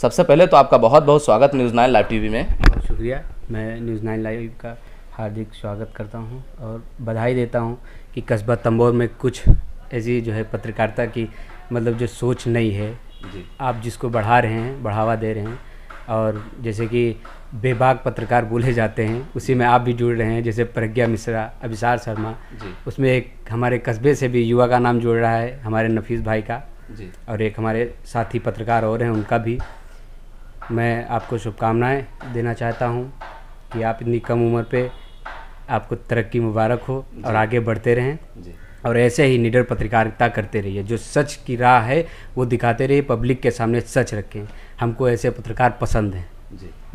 सबसे पहले तो आपका बहुत बहुत स्वागत न्यूज़ नाइन लाइव टीवी में बहुत शुक्रिया मैं न्यूज़ नाइन लाइव का हार्दिक स्वागत करता हूँ और बधाई देता हूँ कि कस्बा तम्बोर में कुछ ऐसी जो है पत्रकारिता की मतलब जो सोच नहीं है आप जिसको बढ़ा रहे हैं बढ़ावा दे रहे हैं और जैसे कि बेबाक पत्रकार बोले जाते हैं उसी में आप भी जुड़ रहे हैं जैसे प्रज्ञा मिश्रा अभिसार शर्मा उसमें एक हमारे कस्बे से भी युवा का नाम जुड़ रहा है हमारे नफीस भाई का जी और एक हमारे साथी पत्रकार और हैं उनका भी मैं आपको शुभकामनाएं देना चाहता हूं कि आप इतनी कम उम्र पे आपको तरक्की मुबारक हो और आगे बढ़ते रहें और ऐसे ही निडर पत्रकारिता करते रहिए जो सच की राह है वो दिखाते रहिए पब्लिक के सामने सच रखें हमको ऐसे पत्रकार पसंद हैं जी